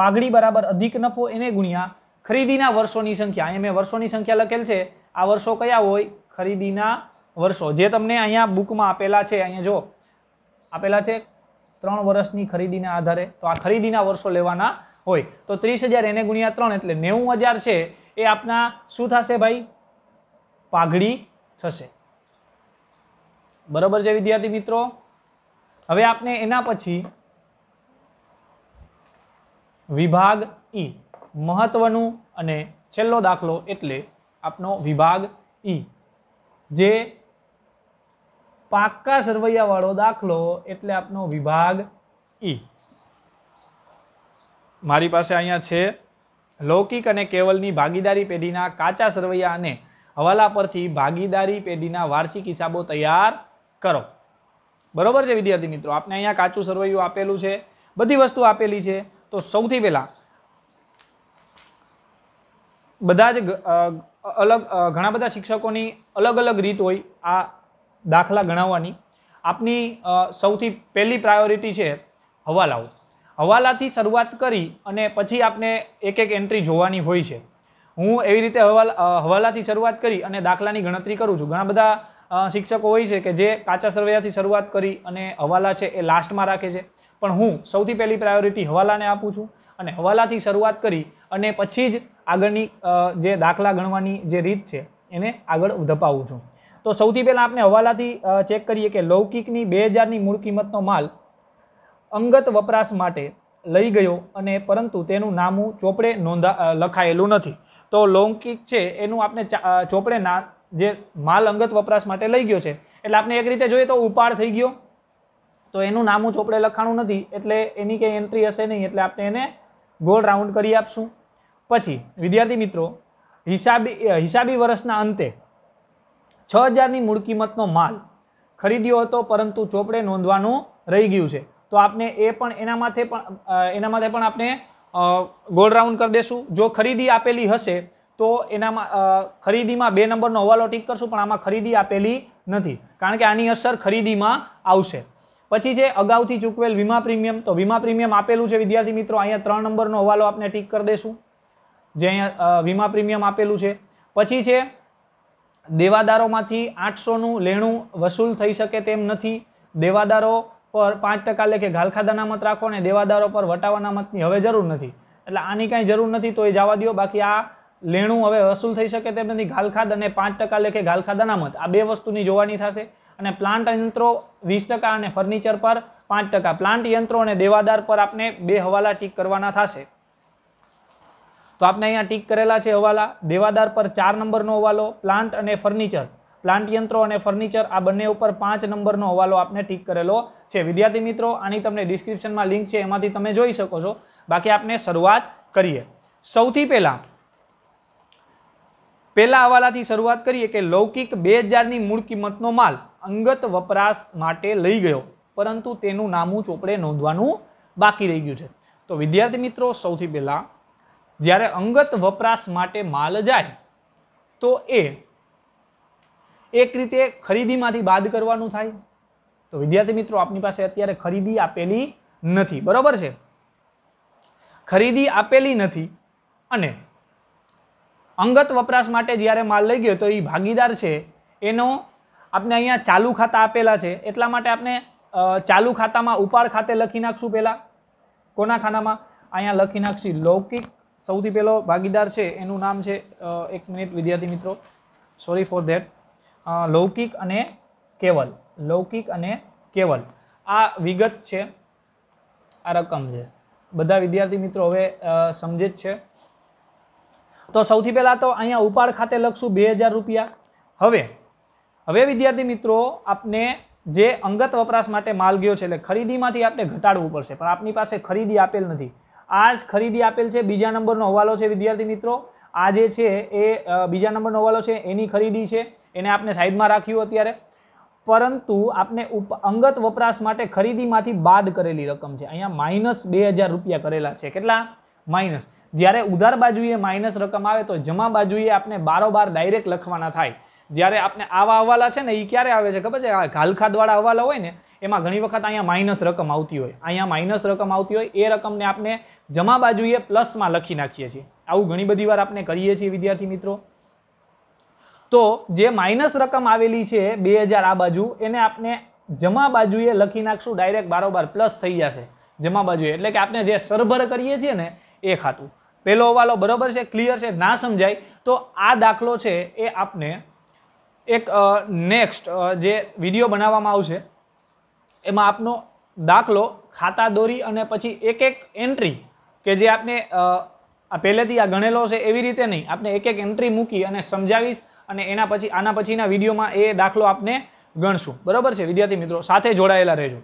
પાઘડી બરાબર અધિક નફો એને ગુણ્યા ખરીદીના વર્ષોની સંખ્યા અહીંયા મેં વર્ષોની સંખ્યા લખેલ છે આ વર્ષો કયા હોય ખરીદીના વર્ષો જે તમને અહીંયા બુકમાં આપેલા છે અહીંયા જો આપેલા છે ત્રણ વર્ષની ખરીદીના આધારે તો આ ખરીદીના વર્ષો લેવાના હોય તો ત્રીસ હજાર એને ગુણ્યા ત્રણ એટલે નેવું હજાર છે એ આપના શું થશે ભાઈ પાઘડી થશે બરોબર છે વિદ્યાર્થી મિત્રો હવે આપને એના પછી વિભાગ ઈ મહત્વનું અને છેલ્લો દાખલો એટલે આપનો વિભાગ ઈ જે પાક્કા સરવૈયાવાળો દાખલો એટલે આપનો વિભાગ ઈ e. મારી પાસે અહીંયા છે લૌકિક અને કેવલની ભાગીદારી પેઢીના કાચા સરવૈયા અને હવાલા પરથી ભાગીદારી પેઢીના વાર્ષિક હિસાબો તૈયાર કરો બરોબર છે વિદ્યાર્થી મિત્રો આપને અહીંયા કાચું સરવૈયું આપેલું છે બધી વસ્તુ આપેલી છે તો સૌથી પહેલાં બધા જ અલગ ઘણા બધા શિક્ષકોની અલગ અલગ રીત હોય આ દાખલા ગણાવવાની આપની સૌથી પહેલી પ્રાયોરિટી છે હવાલાઓ હવાલાથી શરૂઆત કરી અને પછી આપને એક એક એન્ટ્રી જોવાની હોય છે હું એવી રીતે હવાલા હવાલાથી શરૂઆત કરી અને દાખલાની ગણતરી કરું છું ઘણા બધા શિક્ષકો હોય છે કે જે કાચા સરવૈયાથી શરૂઆત કરી અને હવાલા છે એ લાસ્ટમાં રાખે છે પણ હું સૌથી પહેલી પ્રાયોરિટી હવાલાને આપું છું અને હવાલાથી શરૂઆત કરી અને પછી જ આગળની જે દાખલા ગણવાની જે રીત છે એને આગળ ધપાવું છું તો સૌથી પહેલાં આપણે હવાલાથી ચેક કરીએ કે લૌકિકની બે હજારની મૂળ કિંમતનો માલ અંગત વપરાશ માટે લઈ ગયો અને પરંતુ તેનું નામું ચોપડે નોંધા લખાયેલું નથી તો લૌકિક છે એનું આપણે ચોપડે ના જે માલ અંગત વપરાશ માટે લઈ ગયો છે એટલે આપણે એક રીતે જોઈએ તો ઉપાડ થઈ ગયો તો એનું નામું ચોપડે લખાણું નથી એટલે એની કંઈ એન્ટ્રી હશે નહીં એટલે આપણે એને ગોળ રાઉન્ડ કરી આપશું પછી વિદ્યાર્થી મિત્રો હિસાબી હિસાબી વર્ષના અંતે છ હજારની મૂળ કિંમતનો માલ ખરીદ્યો હતો પરંતુ ચોપડે નોંધવાનું રહી ગયું છે તો આપણે એ પણ એના માથે પણ એના માથે પણ આપણે ગોળ રાઉન્ડ કરી દેશું જો ખરીદી આપેલી હશે તો એનામાં ખરીદીમાં બે નંબરનો હવાલો ટીક કરશું પણ આમાં ખરીદી આપેલી નથી કારણ કે આની અસર ખરીદીમાં આવશે પછી છે અગાઉથી ચૂકવેલ વીમા પ્રીમિયમ તો વીમા પ્રીમિયમ આપેલું છે વિદ્યાર્થી મિત્રો અહીંયા ત્રણ નંબરનો હવાલો આપણે ટીક કરી દેશું જે અહીંયા વીમા પ્રીમિયમ આપેલું છે પછી છે દેવાદારોમાંથી આઠસોનું લેણું વસૂલ થઈ શકે તેમ નથી દેવાદારો પર પાંચ ટકા લેખે ઘાલખાદ અનામત રાખો અને દેવાદારો પર વટાવ અનામતની હવે જરૂર નથી એટલે આની કાંઈ જરૂર નથી તો એ જવા દો બાકી આ લેણું હવે વસૂલ થઈ શકે તેમ નથી ઘાલખાદ અને પાંચ ટકા લેખે ઘાલખાદ અનામત આ બે વસ્તુની જોવાની થશે અને પ્લાન્ટ યંત્રો વીસ ટકા અને ફર્નિચર પર પાંચ ટકા પ્લાન્ટ યંત્રો અને દેવાદાર પર આપને બે હવાલા ટીક કરવાના થશે તો આપને અહીંયા ટીક કરેલા છે હવાલા દેવાદાર પર ચાર નંબરનો હવાલો પ્લાન્ટ અને ફર્નિચર પ્લાન્ટ યંત્રો અને ફર્નિચર આ બંને ઉપર પાંચ નંબરનો હવાલો આપણે ટીક કરેલો છે વિદ્યાર્થી મિત્રો આની તમને ડિસ્ક્રિપ્શનમાં લિંક છે એમાંથી તમે જોઈ શકો છો બાકી આપણે શરૂઆત કરીએ સૌથી પહેલાં પહેલા હવાલાથી શરૂઆત કરીએ કે લૌકિક બે હજારની મૂળ કિંમતનો માલ અંગત વપરાશ માટે લઈ ગયો પરંતુ તેનું નામું ચોપડે નોંધવાનું બાકી રહી ગયું છે તો વિદ્યાર્થી મિત્રો સૌથી પહેલાં જ્યારે અંગત વપરાશ માટે માલ જાય તો એ એક રીતે ખરીદીમાંથી બાદ કરવાનું થાય તો વિદ્યાર્થી મિત્રો આપની પાસે અત્યારે ખરીદી આપેલી નથી બરાબર છે ખરીદી આપેલી નથી અને અંગત વપરાશ માટે જ્યારે માલ લઈ ગયો તો એ ભાગીદાર છે એનો આપણે અહીંયા ચાલુ ખાતા આપેલા છે એટલા માટે આપણે ચાલુ ખાતામાં ઉપાડ ખાતે લખી નાખશું પહેલાં કોના ખાનામાં અહીંયા લખી નાખશી લૌકિક સૌથી પહેલો ભાગીદાર છે એનું નામ છે એક મિનિટ વિદ્યાર્થી મિત્રો સોરી ફોર ધેટ લૌકિક અને કેવલ લૌકિક અને કેવલ આ વિગત છે આ રકમ છે બધા વિદ્યાર્થી મિત્રો હવે સમજે જ છે તો સૌથી પહેલાં તો અહીંયા ઉપાડ ખાતે લખશું બે હજાર રૂપિયા હવે હવે વિદ્યાર્થી મિત્રો આપને જે અંગત વપરાશ માટે માલ ગયો છે એટલે ખરીદીમાંથી આપણે ઘટાડવું પડશે પણ આપની પાસે ખરીદી આપેલ નથી આ જ ખરીદી આપેલ છે બીજા નંબરનો હવાલો છે વિદ્યાર્થી મિત્રો આ જે છે એ બીજા નંબરનો હવાલો છે એની ખરીદી છે એને આપણે સાઈડમાં રાખ્યું અત્યારે પરંતુ આપણે અંગત વપરાશ માટે ખરીદીમાંથી બાદ કરેલી રકમ છે અહીંયા માઇનસ બે હજાર રૂપિયા કરેલા છે કેટલા માઇનસ જ્યારે ઉધાર બાજુએ માઇનસ રકમ આવે તો જમા બાજુએ આપણે બારોબાર ડાયરેક્ટ લખવાના થાય જ્યારે આપણે આવા હવાલા છે ને એ ક્યારે આવે છે ખબર છે આ ઘાલખાદવાળા હવાલા હોય ને એમાં ઘણી વખત અહીંયા માઇનસ રકમ આવતી હોય અહીંયા માઇનસ રકમ આવતી હોય એ રકમને આપણે જમા બાજુએ પ્લસમાં લખી નાખીએ છીએ આવું ઘણી બધી વાર આપણે કરીએ છીએ વિદ્યાર્થી મિત્રો તો જે માઇનસ રકમ આવેલી છે બે આ બાજુ એને આપણે જમા બાજુએ લખી નાખશું ડાયરેક્ટ બારોબાર પ્લસ થઈ જશે જમા બાજુએ એટલે કે આપણે જે સરભર કરીએ છીએ ને એ ખાતું પહેલો અવાલો બરોબર છે ક્લિયર છે ના સમજાય તો આ દાખલો છે એ આપને એક નેક્સ્ટ જે વિડીયો બનાવવામાં આવશે એમાં આપનો દાખલો ખાતા દોરી અને પછી એક એક એન્ટ્રી કે જે આપને આ પહેલેથી આ ગણેલો છે એવી રીતે નહીં આપણે એક એક એન્ટ્રી મૂકી અને સમજાવીશ અને એના પછી આના પછીના વિડીયોમાં એ દાખલો આપને ગણશું બરાબર છે વિદ્યાર્થી મિત્રો સાથે જોડાયેલા રહેજો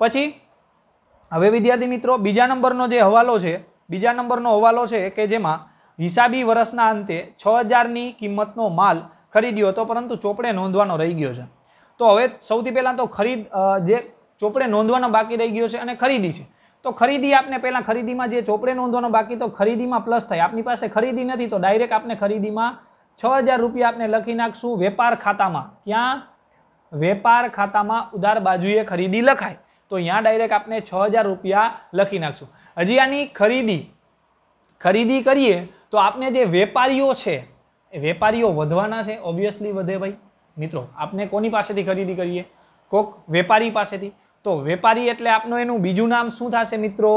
પછી હવે વિદ્યાર્થી મિત્રો બીજા નંબરનો જે હવાલો છે બીજા નંબરનો હવાલો છે કે જેમાં હિસાબી વર્ષના અંતે છ હજારની કિંમતનો માલ ખરીદ્યો હતો પરંતુ ચોપડે નોંધવાનો રહી ગયો છે તો હવે સૌથી પહેલાં તો ખરીદ જે ચોપડે નોંધવાનો બાકી રહી ગયો છે અને ખરીદી છે તો ખરીદી આપને પહેલાં ખરીદીમાં જે ચોપડે નોંધવાનો બાકી તો ખરીદીમાં પ્લસ થાય આપની પાસે ખરીદી નથી તો ડાયરેક્ટ આપને ખરીદીમાં છ હજાર રૂપિયા આપને લખી નાખશું વેપાર ખાતામાં ક્યાં વેપાર ખાતામાં ઉદાર બાજુએ ખરીદી લખાય તો અહીંયા ડાયરેક્ટ આપણે છ હજાર રૂપિયા લખી નાખશું હજી આની ખરીદી ખરીદી કરીએ તો આપને જે વેપારીઓ છે એ વેપારીઓ વધવાના છે ઓબ્વિયસલી વધે ભાઈ મિત્રો આપને કોની પાસેથી ખરીદી કરીએ કોક વેપારી પાસેથી તો વેપારી એટલે આપનું એનું બીજું નામ શું થશે મિત્રો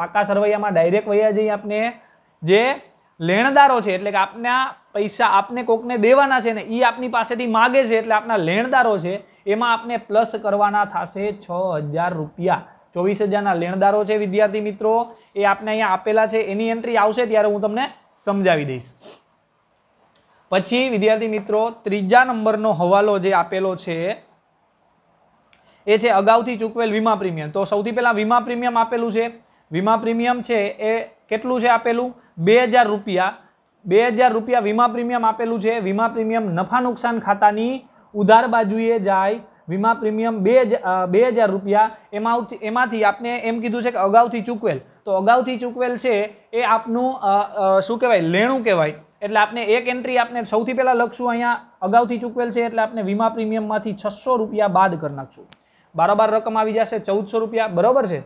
પાકા સરવૈયામાં ડાયરેક્ટ વૈયા જઈએ આપને જે લેણદારો છે એટલે કે આપના પૈસા આપને કોકને દેવાના છે ને એ આપની પાસેથી માગે છે એટલે આપના લેણદારો છે એમાં આપને પ્લસ કરવાના થશે છ હજાર રૂપિયા ચોવીસ હજારના લેણદારો છે વિદ્યાર્થી મિત્રો એ આપને અહીંયા આપેલા છે એની એન્ટ્રી આવશે ત્યારે હું તમને સમજાવી દઈશ પછી વિદ્યાર્થી મિત્રો ત્રીજા નંબરનો હવાલો જે આપેલો છે એ છે અગાઉથી ચૂકવેલ વીમા પ્રીમિયમ તો સૌથી પહેલાં વીમા પ્રીમિયમ આપેલું છે વીમા પ્રીમિયમ છે એ કેટલું છે આપેલું બે હજાર રૂપિયા બે હજાર રૂપિયા વીમા પ્રીમિયમ આપેલું છે વીમા પ્રીમિયમ નફા નુકસાન ખાતાની ઉધાર બાજુએ જાય વીમા પ્રીમિયમ બે બે હજાર રૂપિયા એમાંથી એમાંથી આપને એમ કીધું છે કે અગાઉથી ચૂકવેલ તો અગાઉથી ચૂકવેલ છે એ આપનું શું કહેવાય લેણું કહેવાય એટલે આપને એક એન્ટ્રી આપને સૌથી પહેલાં લખશું અહીંયા અગાઉથી ચૂકવેલ છે એટલે આપણે વીમા પ્રીમિયમમાંથી છસો રૂપિયા બાદ કરી નાખશું બારોબાર રકમ આવી જશે ચૌદસો રૂપિયા બરાબર છે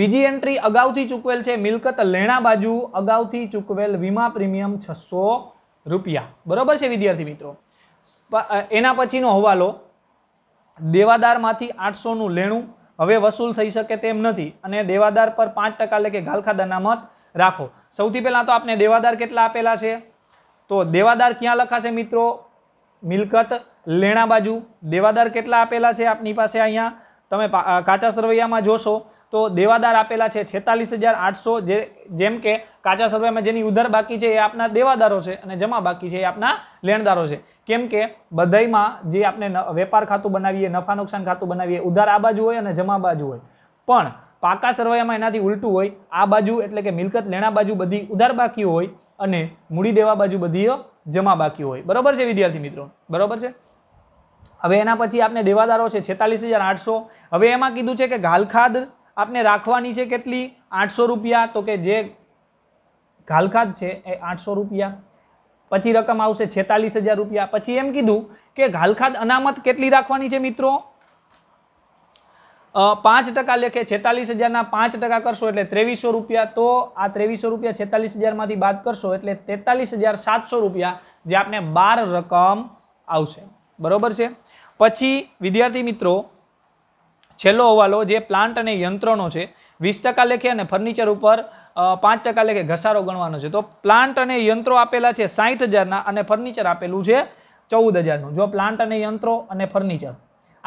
બીજી એન્ટ્રી અગાઉથી ચૂકવેલ છે મિલકત લેણા બાજુ અગાઉથી ચૂકવેલ વીમા પ્રીમિયમ છસો રૂપિયા બરાબર છે વિદ્યાર્થી મિત્રો એના પછીનો હવાલો દેવાદારમાંથી આઠસોનું લેણું હવે વસૂલ થઈ શકે તેમ નથી અને દેવાદાર પર પાંચ ટકા લેખે ગાલખા દનામત રાખો સૌથી પહેલાં તો આપણે દેવાદાર કેટલા આપેલા છે તો દેવાદાર ક્યાં લખાશે મિત્રો મિલકત લેણા બાજુ દેવાદાર કેટલા આપેલા છે આપની પાસે અહીંયા તમે કાચા સરવૈયામાં જોશો તો દેવાદાર આપેલા છેતાલીસ હજાર આઠસો જે જેમ કે કાચા સરવૈયામાં જેની ઉધાર બાકી છે એ આપના દેવાદારો છે અને જમા બાકી છે એ આપના લેણદારો છે કેમ કે બધાઈમાં જે આપણે વેપાર ખાતું બનાવીએ નફા નુકસાન ખાતું બનાવીએ ઉધાર આ બાજુ હોય અને જમા બાજુ હોય પણ પાકા સરવૈયામાં એનાથી ઉલટું હોય આ બાજુ એટલે કે મિલકત લેણા બાજુ બધી ઉધાર બાકી હોય અને મૂડી દેવા બાજુ બધી જમા બાકી હોય બરાબર છે વિદ્યાર્થી મિત્રો બરાબર છે હવે એના પછી આપને દેવાદારો છે છેતાલીસ હજાર આઠસો હવે એમાં કીધું છે કે ઘાલખાદ આપને રાખવાની છે કેટલી આઠસો રૂપિયા તો કે જે ઘાલખાદ છે એ આઠસો રૂપિયા પછી રકમ આવશે છેતાલીસ હજાર રૂપિયા પછી એમ કીધું કે ઘાલખાદ અનામત કેટલી રાખવાની છે મિત્રો પાંચ ટકા લેખે છેતાલીસ હજારના પાંચ ટકા કરશો એટલે ત્રેવીસો રૂપિયા તો આ ત્રેવીસો રૂપિયા છેતાલીસ હજારમાંથી બાદ કરશો એટલે તેતાલીસ હજાર સાતસો રૂપિયા જે આપને બાર રકમ આવશે બરાબર છે પછી વિદ્યાર્થી મિત્રો છેલ્લો અવાલો જે પ્લાન્ટ અને યંત્રોનો છે વીસ ટકા લેખે અને ફર્નિચર ઉપર પાંચ ટકા લેખે ઘસારો ગણવાનો છે તો પ્લાન્ટ અને યંત્રો આપેલા છે સાહીઠ હજારના અને ફર્નિચર આપેલું છે ચૌદ હજારનું જો પ્લાન્ટ અને યંત્રો અને ફર્નિચર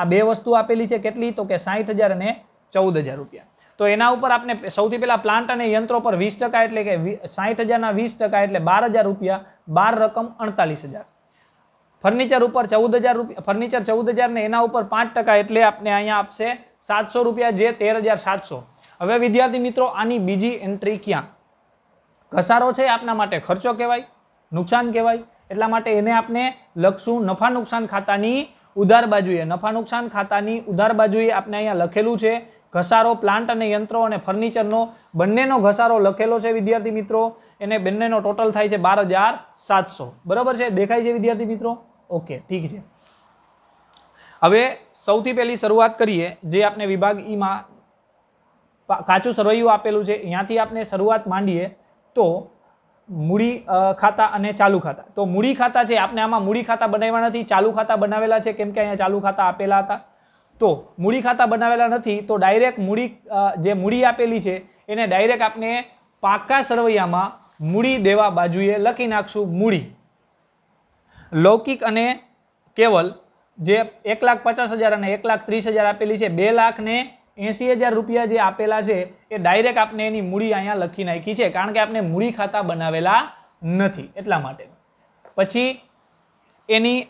આ બે વસ્તુ આપેલી છે કેટલી તો કે સાહીઠ હજાર અને ચૌદ હજાર રૂપિયા તો એના ઉપર આપણે સૌથી પહેલાં પ્લાન્ટ અને યંત્રો પર વીસ ટકા એટલે કે સાહીઠ હજારના વીસ ટકા એટલે બાર હજાર રૂપિયા બાર રકમ અડતાલીસ હજાર ફર્નિચર ઉપર ચૌદ હજાર રૂપિયા ફર્નિચર ચૌદ હજાર ને એના ઉપર પાંચ ટકા એટલે આપને અહીંયા આપશે સાતસો રૂપિયા જે તેર હજાર સાતસો હવે વિદ્યાર્થી મિત્રો આની બીજી એન્ટ્રી ક્યાં ઘસારો છે આપના માટે ખર્ચો કહેવાય નુકસાન કહેવાય એટલા માટે એને આપણે લખશું નફા નુકસાન ખાતાની ઉધાર બાજુએ નફા નુકસાન ખાતાની ઉધાર બાજુએ આપણે અહીંયા લખેલું છે ઘસારો પ્લાન્ટ અને યંત્રો અને ફર્નિચરનો બંનેનો ઘસારો લખેલો છે વિદ્યાર્થી મિત્રો એને બંનેનો ટોટલ થાય છે બાર બરાબર છે દેખાય છે વિદ્યાર્થી મિત્રો ઓકે ઠીક છે હવે સૌથી પહેલી શરૂઆત કરીએ જે આપણે વિભાગ ઈમાં e કાચું સરવૈયું આપેલું છે ત્યાંથી આપણે શરૂઆત માંડીએ તો મૂડી ખાતા અને ચાલુ ખાતા તો મૂડી ખાતા છે આપણે આમાં મૂડી ખાતા બનાવ્યા નથી ચાલુ ખાતા બનાવેલા છે કેમ કે અહીંયા ચાલુ ખાતા આપેલા હતા તો મૂડી ખાતા બનાવેલા નથી તો ડાયરેક્ટ મૂડી જે મૂડી આપેલી છે એને ડાયરેક્ટ આપણે પાકા સરવૈયામાં મૂડી દેવા બાજુએ લખી નાખશું મૂડી લૌકિક અને કેવલ જે એક લાખ પચાસ હજાર અને એક લાખ ત્રીસ હજાર આપેલી છે બે લાખ ને એંસી હજાર રૂપિયા જે આપેલા છે એ ડાયરેક્ટ આપણે એની મૂડી અહીંયા લખી નાખી છે કારણ કે આપણે મૂડી ખાતા બનાવેલા નથી એટલા માટે પછી એની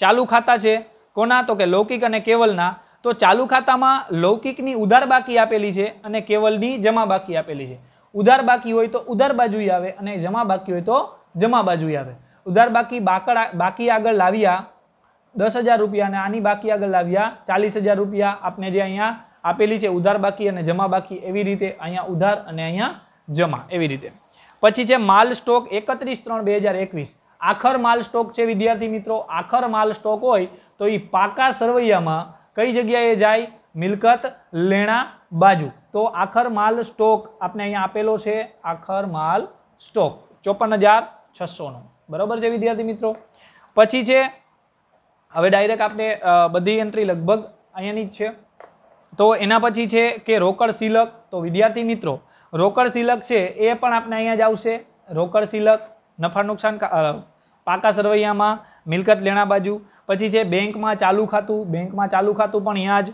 ચાલુ ખાતા છે કોના તો કે લૌકિક અને કેવલના તો ચાલુ ખાતામાં લૌકિકની ઉધાર બાકી આપેલી છે અને કેવલની જમા બાકી આપેલી છે ઉધાર બાકી હોય તો ઉધાર બાજુ આવે અને જમા બાકી હોય તો જમા બાજુ આવે ઉધાર બાકી બાકડા બાકી આગળ લાવ્યા દસ હજાર રૂપિયા અને આની બાકી આગળ લાવ્યા ચાલીસ હજાર રૂપિયા આપને જે અહીંયા આપેલી છે ઉધાર બાકી અને જમા બાકી એવી રીતે અહીંયા ઉધાર અને અહીંયા જમા એવી રીતે પછી છે માલ સ્ટોક એકત્રીસ ત્રણ બે હજાર એકવીસ આખર માલ સ્ટોક છે વિદ્યાર્થી મિત્રો આખર માલ સ્ટોક હોય તો એ પાકા સરવૈયામાં કઈ જગ્યાએ જાય મિલકત લેણા બાજુ તો આખર માલ સ્ટોક આપને અહીંયા આપેલો છે આખર માલ સ્ટોક ચોપન હજાર છસોનો બરાબર છે વિદ્યાર્થી મિત્રો પછી છે હવે ડાયરેક્ટ આપણે બધી એન્ટ્રી લગભગ અહીંયાની જ છે તો એના પછી છે કે રોકડ સિલક તો વિદ્યાર્થી મિત્રો રોકડ સિલક છે એ પણ આપણે અહીંયા જ આવશે રોકડ સિલક નફા નુકસાન પાકા સરવૈયામાં મિલકત લેણા બાજુ પછી છે બેંકમાં ચાલુ ખાતું બેંકમાં ચાલુ ખાતું પણ અહીંયા જ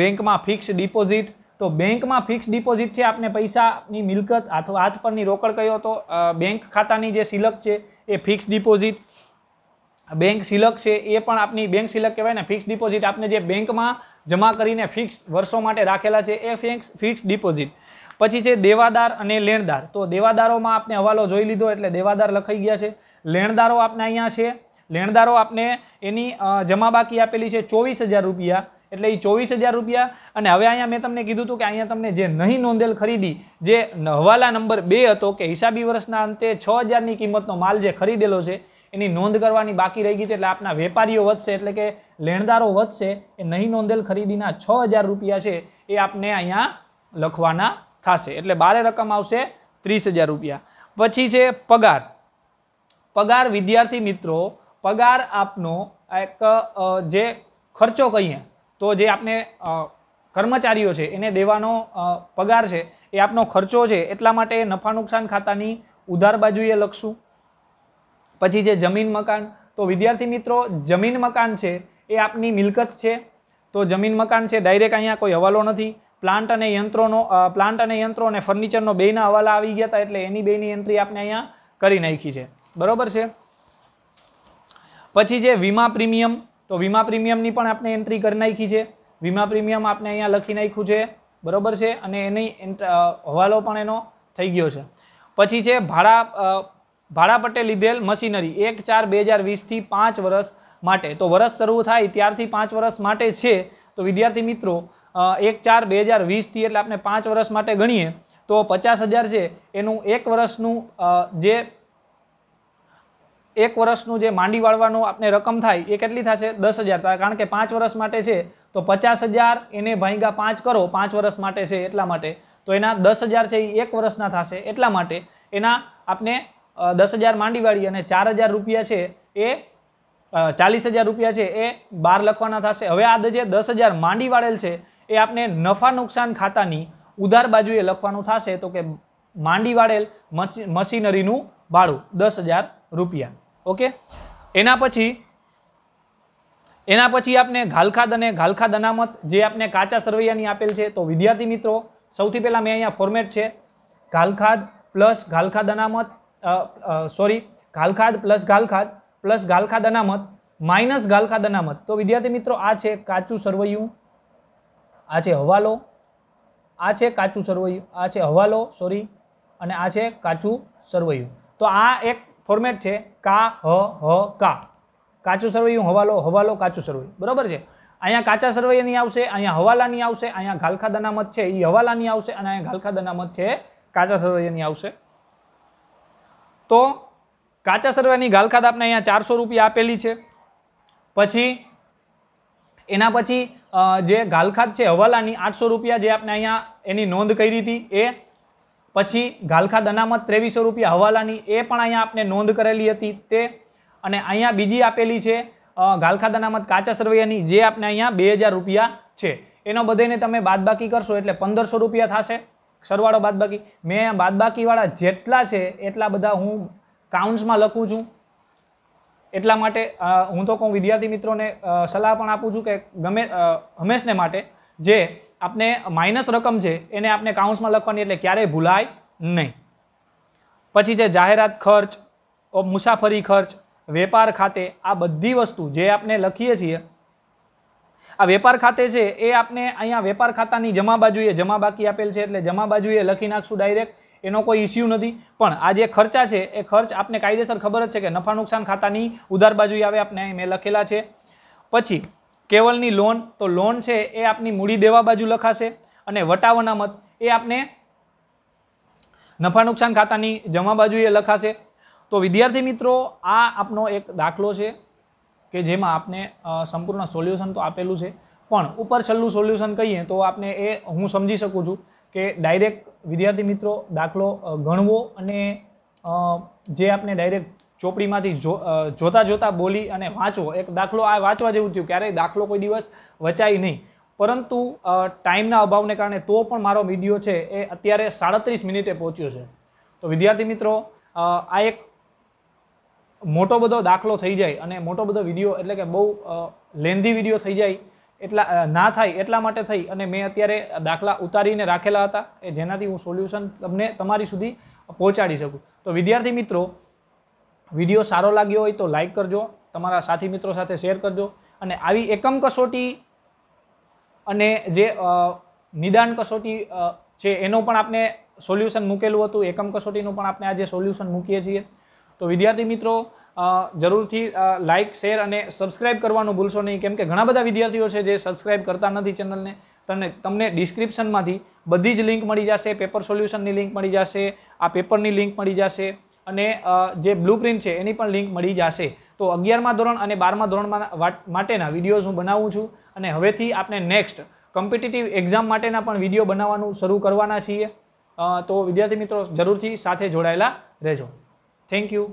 બેંકમાં ફિક્સ ડિપોઝિટ તો બેંકમાં ફિક્સ ડિપોઝિટ છે આપણે પૈસાની મિલકત અથવા હાથ પરની રોકડ કયો તો બેંક ખાતાની જે સિલક છે એ ફિક્સ ડિપોઝિટ બેંક સિલક છે એ પણ આપની બેંક સિલક કહેવાય ને ફિક્સ ડિપોઝિટ આપને જે બેંકમાં જમા કરીને ફિક્સ વર્ષો માટે રાખેલા છે એ ફિક્સ ફિક્સ ડિપોઝિટ પછી છે દેવાદાર અને લેણદાર તો દેવાદારોમાં આપણે હવાલો જોઈ લીધો એટલે દેવાદાર લખાઈ ગયા છે લેણદારો આપને અહીંયા છે લેણદારો આપને એની જમા બાકી આપેલી છે ચોવીસ રૂપિયા એટલે એ ચોવીસ હજાર રૂપિયા અને હવે અહીંયા મેં તમને કીધું હતું કે અહીંયા તમને જે નહીં નોંધેલ ખરીદી જે હવાલા નંબર બે હતો કે હિસાબી વર્ષના અંતે છ હજારની કિંમતનો માલ જે ખરીદેલો છે એની નોંધ કરવાની બાકી રહી ગઈ છે એટલે આપના વેપારીઓ વધશે એટલે કે લેણદારો વધશે એ નહીં નોંધેલ ખરીદીના છ હજાર રૂપિયા છે એ આપને અહીંયા લખવાના થશે એટલે બારે રકમ આવશે ત્રીસ હજાર રૂપિયા પછી છે પગાર પગાર વિદ્યાર્થી મિત્રો પગાર આપનો એક જે ખર્ચો કહીએ તો જે આપને કર્મચારીઓ છે એને દેવાનો પગાર છે એ આપનો ખર્ચો છે એટલા માટે નફા નુકસાન ખાતાની ઉધાર બાજુએ લખશું પછી જે જમીન મકાન તો વિદ્યાર્થી મિત્રો જમીન મકાન છે એ આપની મિલકત છે તો જમીન મકાન છે ડાયરેક્ટ અહીંયા કોઈ હવાલો નથી પ્લાન્ટ અને યંત્રોનો પ્લાન્ટ અને યંત્રો અને ફર્નિચરનો બેના હવાલા આવી ગયા હતા એટલે એની બેની એન્ટ્રી આપણે અહીંયા કરી નાખી છે બરાબર છે પછી છે વીમા પ્રીમિયમ તો વીમા પ્રીમિયમની પણ આપણે એન્ટ્રી કરી નાખી છે વીમા પ્રીમિયમ આપણે અહીંયા લખી નાખ્યું છે બરોબર છે અને એની હવાલો પણ એનો થઈ ગયો છે પછી છે ભાડા ભાડા પટ્ટે લીધેલ મશીનરી એક ચાર બે હજાર વીસથી પાંચ વર્ષ માટે તો વરસ શરૂ થાય ત્યારથી પાંચ વર્ષ માટે છે તો વિદ્યાર્થી મિત્રો એક ચાર બે હજાર વીસથી એટલે આપણે પાંચ વર્ષ માટે ગણીએ તો પચાસ હજાર છે એનું એક વર્ષનું જે એક વર્ષનું જે માંડી વાળવાનું આપને રકમ થાય એ કેટલી થશે દસ હજાર કારણ કે પાંચ વર્ષ માટે છે તો પચાસ હજાર એને ભાઈગા પાંચ કરો પાંચ વર્ષ માટે છે એટલા માટે તો એના દસ હજાર છે એ એક વર્ષના થશે એટલા માટે એના આપણે દસ હજાર માંડીવાળી અને ચાર હજાર રૂપિયા છે એ ચાલીસ હજાર રૂપિયા છે એ બાર લખવાના થશે હવે આ જે દસ હજાર માંડી વાળેલ છે એ આપણે નફા નુકસાન ખાતાની ઉધાર બાજુએ લખવાનું થશે તો કે માંડી વાળેલ મશીનરીનું ભાડું દસ હજાર રૂપિયા ઓકે એના પછી એના પછી આપને ઘાલખાદ અને ઘાલખાદ અનામત જે આપને કાચા સરવૈયાની આપેલ છે તો વિદ્યાર્થી મિત્રો સૌથી પહેલાં મેં અહીંયા ફોર્મેટ છે ઘાલખાદ પ્લસ ઘાલખાદ અનામત સોરી ઘાલખાદ પ્લસ ઘાલખાદ પ્લસ ઘાલખાદ અનામત માઇનસ ઘાલખાદ અનામત તો વિદ્યાર્થી મિત્રો આ છે કાચું સરવૈયું આ છે હવાલો આ છે કાચું સરવૈયું આ છે હવાલો સોરી અને આ છે કાચું સરવૈયું તો આ એક ફોર્મેટ છે કા હ હ કા કાચું સરવૈયું હવાલો હવાલો કાચું સરવૈયું બરાબર છે અહીંયા કાચા સરવૈયાની આવશે અહીંયા હવાલાની આવશે અહીંયા ઘાલખા દનામત છે એ હવાલાની આવશે અને અહીંયા ઘાલખા દનામત છે કાચા સરવૈયાની આવશે તો કાચા સરવૈયાની ગાલખાદ આપણે અહીંયા ચારસો રૂપિયા આપેલી છે પછી એના પછી જે ગાલખાદ છે હવાલાની આઠસો રૂપિયા જે આપણે અહીંયા એની નોંધ કરી હતી એ પછી ગાલખા દનામત ત્રેવીસો રૂપિયા હવાલાની એ પણ અહીંયા આપણે નોંધ કરેલી હતી તે અને અહીંયા બીજી આપેલી છે ગાલખા દનામત કાચા સરવૈયાની જે આપણે અહીંયા બે હજાર રૂપિયા છે એનો બધાને તમે બાદબાકી કરશો એટલે પંદરસો રૂપિયા થશે સરવાળો બાદબાકી મેં બાદબાકીવાળા જેટલા છે એટલા બધા હું કાઉન્ટ્સમાં લખું છું એટલા માટે હું તો કહું વિદ્યાર્થી મિત્રોને સલાહ પણ આપું છું કે ગમે હંમેશને માટે જે આપને માઇનસ રકમ છે એને આપણે કાઉન્ટ્સમાં લખવાની એટલે ક્યારેય ભૂલાય નહીં પછી છે જાહેરાત ખર્ચ મુસાફરી ખર્ચ વેપાર ખાતે આ બધી વસ્તુ જે આપણે લખીએ છીએ આ વેપાર ખાતે છે એ આપણે અહીંયા વેપાર ખાતાની જમા બાજુએ જમા બાકી આપેલ છે એટલે જમા બાજુએ લખી નાખશું ડાયરેક્ટ એનો કોઈ ઇસ્યુ નથી પણ આ જે ખર્ચા છે એ ખર્ચ આપણે કાયદેસર ખબર જ છે કે નફા નુકસાન ખાતાની ઉધાર બાજુએ આવે આપણે મેં લખેલા છે પછી કેવલની લોન તો લોન છે એ આપની મૂડી દેવા બાજુ લખાશે અને અનામત એ આપને નફા નુકસાન ખાતાની જમા બાજુ એ લખાશે તો વિદ્યાર્થી મિત્રો આ આપનો એક દાખલો છે કે જેમાં આપને સંપૂર્ણ સોલ્યુશન તો આપેલું છે પણ ઉપર છેલ્લું સોલ્યુશન કહીએ તો આપને એ હું સમજી શકું છું કે ડાયરેક્ટ વિદ્યાર્થી મિત્રો દાખલો ગણવો અને જે આપણે ડાયરેક્ટ ચોપડીમાંથી જોતા જોતા બોલી અને વાંચો એક દાખલો આ વાંચવા જેવું થયું ક્યારેય દાખલો કોઈ દિવસ વચાય નહીં પરંતુ ટાઈમના અભાવને કારણે તો પણ મારો વિડીયો છે એ અત્યારે સાડત્રીસ મિનિટે પહોંચ્યો છે તો વિદ્યાર્થી મિત્રો આ એક મોટો બધો દાખલો થઈ જાય અને મોટો બધો વિડીયો એટલે કે બહુ લેન્ધી વિડીયો થઈ જાય એટલા ના થાય એટલા માટે થઈ અને મેં અત્યારે દાખલા ઉતારીને રાખેલા હતા એ જેનાથી હું સોલ્યુશન તમને તમારી સુધી પહોંચાડી શકું તો વિદ્યાર્થી મિત્રો વિડીયો સારો લાગ્યો હોય તો લાઇક કરજો તમારા સાથી મિત્રો સાથે શેર કરજો અને આવી એકમ કસોટી અને જે નિદાન કસોટી છે એનો પણ આપણે સોલ્યુશન મૂકેલું હતું એકમ કસોટીનું પણ આપણે આજે સોલ્યુશન મૂકીએ છીએ તો વિદ્યાર્થી મિત્રો જરૂરથી લાઇક શેર અને સબસ્ક્રાઇબ કરવાનું ભૂલશો નહીં કેમ કે ઘણા બધા વિદ્યાર્થીઓ છે જે સબસ્ક્રાઈબ કરતા નથી ચેનલને તમને તમને ડિસ્ક્રિપ્શનમાંથી બધી જ લિંક મળી જશે પેપર સોલ્યુશનની લિંક મળી જશે આ પેપરની લિંક મળી જશે અને જે બ્લુપ્રિન્ટ છે એની પણ લિંક મળી જશે તો અગિયારમાં ધોરણ અને બારમા ધોરણમાં માટેના વિડીયોઝ હું બનાવું છું અને હવેથી આપણે નેક્સ્ટ કોમ્પિટિટિવ એક્ઝામ માટેના પણ વિડીયો બનાવવાનું શરૂ કરવાના છીએ તો વિદ્યાર્થી મિત્રો જરૂરથી સાથે જોડાયેલા રહેજો થેન્ક યુ